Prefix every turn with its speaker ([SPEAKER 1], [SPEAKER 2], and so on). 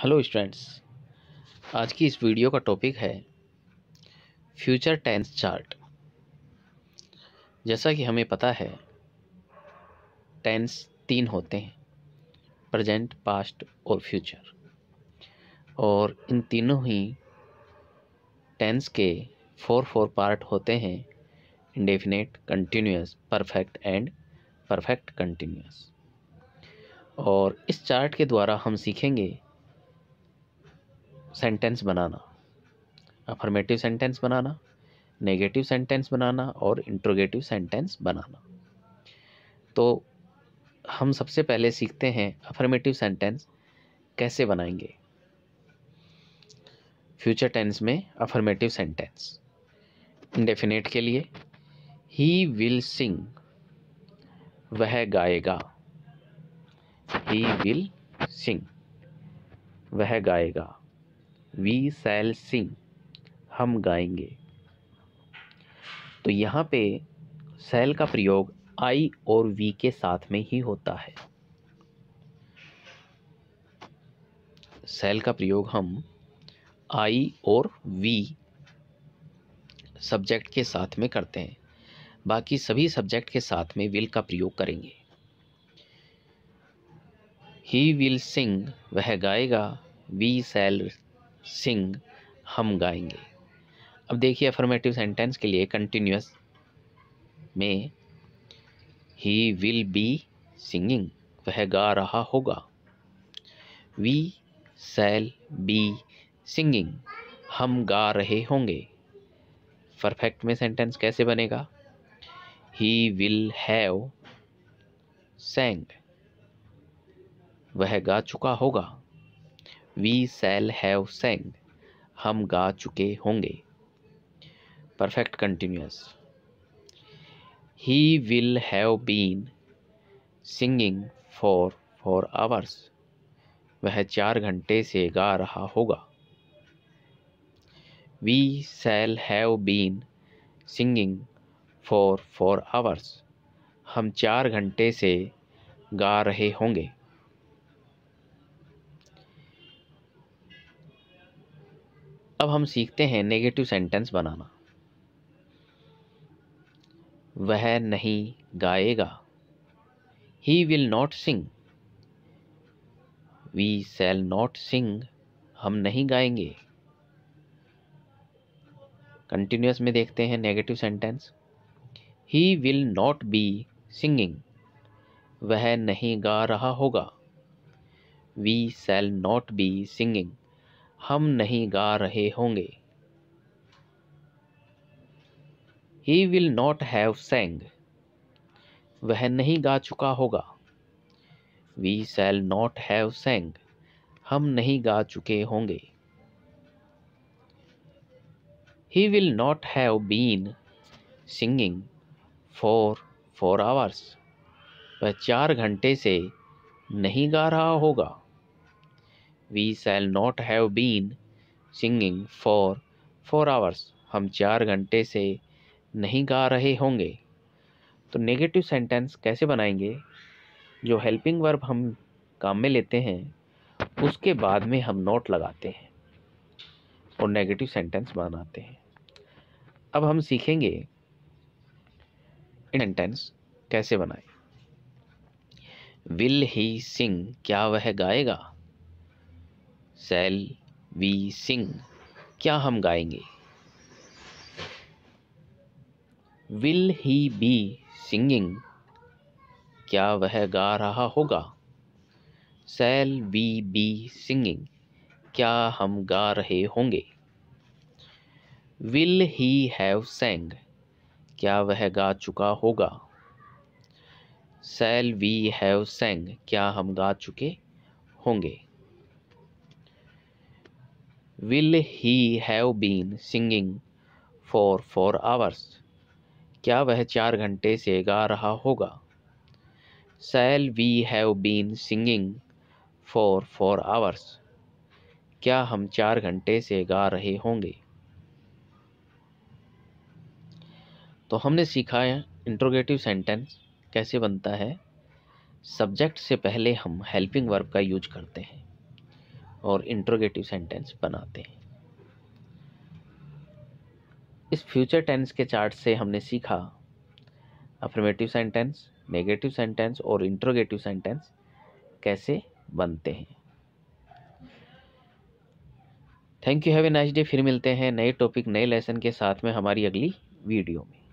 [SPEAKER 1] hello students आज की इस वीडियो का टॉपिक है फ्यूचर टेंस चार्ट जैसा कि हमें पता है टेंस तीन होते हैं प्रेजेंट पास्ट और फ्यूचर और इन तीनों ही टेंस के फोर फोर पार्ट होते हैं indefinite continuous perfect and perfect continuous और इस चार्ट के द्वारा हम सीखेंगे सेंटेंस बनाना अफर्मेटिव सेंटेंस बनाना नेगेटिव सेंटेंस बनाना और इंट्रोगेटिव सेंटेंस बनाना तो हम सबसे पहले सीखते हैं अफर्मेटिव सेंटेंस कैसे बनाएंगे फ्यूचर टेंस में अफर्मेटिव सेंटेंस इंडेफिनेट के लिए ही विल सिंग वह गाएगा ही विल सिंग वह गाएगा वी सैल सिंग हम गाएंगे तो यहाँ पे सैल का प्रयोग आई और वी के साथ में ही होता है सेल का प्रयोग हम आई और वी सब्जेक्ट के साथ में करते हैं बाकी सभी सब्जेक्ट के साथ में विल का प्रयोग करेंगे ही विल सिंग वह गाएगा वी सेल सिंग हम गाएंगे अब देखिए अफर्मेटिव सेंटेंस के लिए कंटिन्यूस में ही विल बी सिंगिंग वह गा रहा होगा वी सेल बी सिंगिंग हम गा रहे होंगे परफेक्ट में सेंटेंस कैसे बनेगा ही विल हैव सेंग वह गा चुका होगा वी सेल हैव सेंग हम गा चुके होंगे perfect continuous he will have been singing for four hours वह चार घंटे से गा रहा होगा we shall have been singing for four hours हम चार घंटे से गा रहे होंगे अब हम सीखते हैं नेगेटिव सेंटेंस बनाना वह नहीं गाएगा he will not sing we shall not sing हम नहीं गाएंगे कंटिन्यूस में देखते हैं negative sentence he will not be singing वह नहीं गा रहा होगा we shall not be singing हम नहीं गा रहे होंगे he will not have sung वह नहीं गा चुका होगा we shall not have sung हम नहीं गा चुके होंगे he will not have been singing for four hours वह चार घंटे से नहीं गा रहा होगा we shall not have been singing for four hours हम चार घंटे से नहीं गा रहे होंगे तो नेगेटिव सेंटेंस कैसे बनाएंगे जो हेल्पिंग वर्ब हम काम में लेते हैं उसके बाद में हम नोट लगाते हैं और नेगेटिव सेंटेंस बनाते हैं अब हम सीखेंगे सेंटेंस कैसे बनाए विल ही सिंग क्या वह गाएगा सेल वी सिंग क्या हम गाएंगे विल ही बी सिंगिंग क्या वह गा रहा होगा सेल वी बी सिंगिंग क्या हम गा रहे होंगे विल ही हैव सेंग क्या वह गा चुका होगा सेल वी हैव सेंग क्या हम गा चुके होंगे will he have been singing for four hours क्या वह चार घंटे से गा रहा होगा shall we have been singing for four hours क्या हम चार घंटे से गा रहे होंगे तो हमने सीखा है इंट्रोगेटिव सेंटेंस कैसे बनता है सब्जेक्ट से पहले हम हेल्पिंग वर्ब का यूज करते हैं और इंट्रोगेटिव सेंटेंस बनाते हैं इस फ्यूचर टेंस के चार्ट से हमने सीखा अफर्मेटिव सेंटेंस नेगेटिव सेंटेंस और इंट्रोगेटिव सेंटेंस कैसे बनते हैं thank you have a nice day फिर मिलते हैं नए टॉपिक नए लेसन के साथ में हमारी अगली वीडियो में